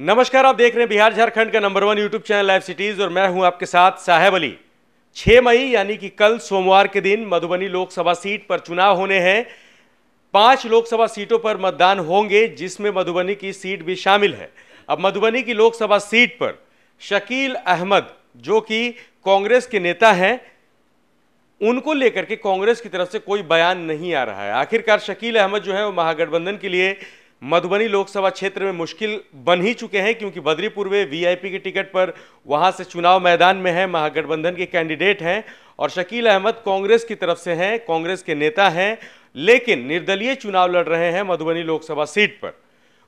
नमस्कार आप देख रहे हैं बिहार झारखंड का number one YouTube channel Live Cities और मैं हूं आपके साथ साहेब अली 6 मई यानी कि कल सोमवार के दिन मधुबनी लोकसभा सीट पर चुनाव होने हैं पांच लोकसभा सीटों पर मतदान होंगे जिसमें मधुबनी की सीट भी शामिल है अब मधुबनी की लोकसभा सीट पर शकील अहमद जो कि कांग्रेस के नेता हैं उनको लेकर के कांग्रेस की तरफ से कोई बयान नहीं आ रहा है आखिरकार शकील अहमद जो है वो महागठबंधन के लिए मधुबनी लोकसभा क्षेत्र में मुश्किल बन ही चुके हैं क्योंकि बद्रीपुर पूर्वे वीआईपी की टिकट पर वहां से चुनाव मैदान में है महागठबंधन के कैंडिडेट हैं और शकील अहमद कांग्रेस की तरफ से हैं कांग्रेस के नेता हैं लेकिन निर्दलीय चुनाव लड़ रहे हैं मधुबनी लोकसभा सीट पर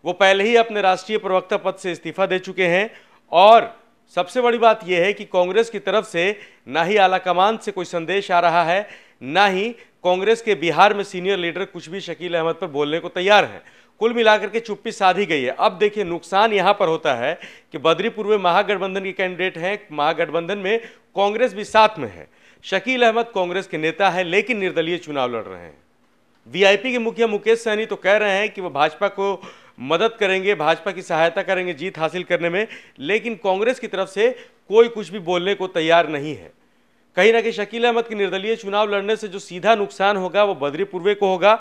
वो पहले ही अपने राष्ट्रीय प्रवक्ता पद से इस्तीफा दे चुके हैं और सबसे बड़ी बात यह है कि कांग्रेस की तरफ से ना ही आलाकमान से कोई संदेश आ रहा है ना ही कांग्रेस के बिहार में सीनियर लीडर कुछ भी शकील अहमद पर बोलने को तैयार हैं कुल मिलाकर के चुप्पी साधी गई है अब देखिए नुकसान यहाँ पर होता है कि बद्रीपुर में महागठबंधन के कैंडिडेट हैं महागठबंधन में कांग्रेस भी साथ में है शकील अहमद कांग्रेस के नेता है लेकिन निर्दलीय चुनाव लड़ रहे हैं वीआईपी के मुखिया मुकेश सहनी तो कह रहे हैं कि वो भाजपा को मदद करेंगे भाजपा की सहायता करेंगे जीत हासिल करने में लेकिन कांग्रेस की तरफ से कोई कुछ भी बोलने को तैयार नहीं है कहीं ना कहीं शकील अहमद के निर्दलीय चुनाव लड़ने से जो सीधा नुकसान होगा वो बद्री पूर्वे को होगा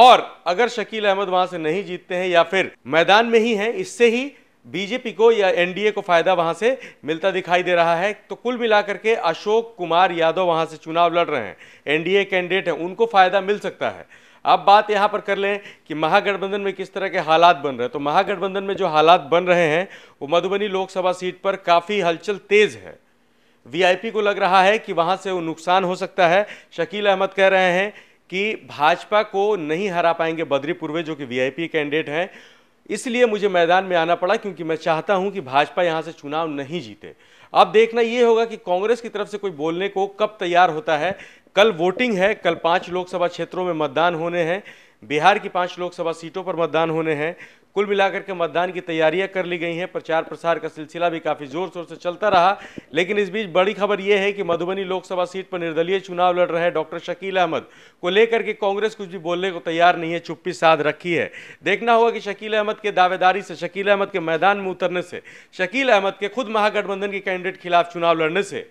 और अगर शकील अहमद वहां से नहीं जीतते हैं या फिर मैदान में ही हैं इससे ही बीजेपी को या एनडीए को फायदा वहां से मिलता दिखाई दे रहा है तो कुल मिलाकर के अशोक कुमार यादव वहां से चुनाव लड़ रहे हैं एनडीए कैंडिडेट हैं उनको फायदा मिल सकता है अब बात यहाँ पर कर लें कि महागठबंधन में किस तरह के हालात बन रहे हैं तो महागठबंधन में जो हालात बन रहे हैं वो मधुबनी लोकसभा सीट पर काफ़ी हलचल तेज़ है वीआईपी को लग रहा है कि वहां से वो नुकसान हो सकता है शकील अहमद कह रहे हैं कि भाजपा को नहीं हरा पाएंगे बद्री पूर्वे जो कि वीआईपी कैंडिडेट हैं इसलिए मुझे मैदान में आना पड़ा क्योंकि मैं चाहता हूं कि भाजपा यहां से चुनाव नहीं जीते अब देखना ये होगा कि कांग्रेस की तरफ से कोई बोलने को कब तैयार होता है कल वोटिंग है कल पांच लोकसभा क्षेत्रों में मतदान होने हैं बिहार की पांच लोकसभा सीटों पर मतदान होने हैं कुल मिलाकर के मतदान की तैयारियां कर ली गई हैं प्रचार प्रसार का सिलसिला भी काफ़ी जोर शोर से चलता रहा लेकिन इस बीच बड़ी खबर यह है कि मधुबनी लोकसभा सीट पर निर्दलीय चुनाव लड़ रहे डॉक्टर शकील अहमद को लेकर के कांग्रेस कुछ भी बोलने को तैयार नहीं है चुप्पी साध रखी है देखना होगा कि शकील अहमद के दावेदारी से शकील अहमद के मैदान में उतरने से शकील अहमद के खुद महागठबंधन के कैंडिडेट खिलाफ चुनाव लड़ने से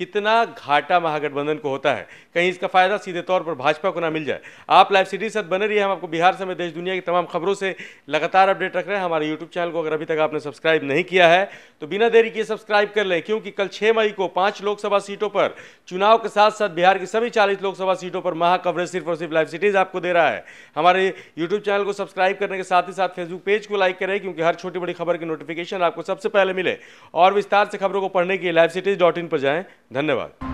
कितना घाटा महागठबंधन को होता है कहीं इसका फायदा सीधे तौर पर भाजपा को ना मिल जाए आप लाइव सिटी साथ बने रहिए हम आपको बिहार समेत देश दुनिया की तमाम खबरों से लगातार अपडेट रख रहे हैं हमारे यूट्यूब चैनल को अगर अभी तक आपने सब्सक्राइब नहीं किया है तो बिना देरी किए सब्सक्राइब कर लें क्योंकि कल छः मई को पांच लोकसभा सीटों पर चुनाव के साथ साथ बिहार की सभी चालीस लोकसभा सीटों पर महाकवरेज सिर्फ और सिर्फ लाइव सिटीज़ आपको दे रहा है हमारे यूट्यूब चैनल को सब्सक्राइब करने के साथ ही साथ फेसबुक पेज को लाइक करें क्योंकि हर छोटी बड़ी खबर की नोटिफिकेशन आपको सबसे पहले मिले और विस्तार से खबरों को पढ़ने के लिए लाइव सिटीज़ डॉट इन पर जाएँ धन्यवाद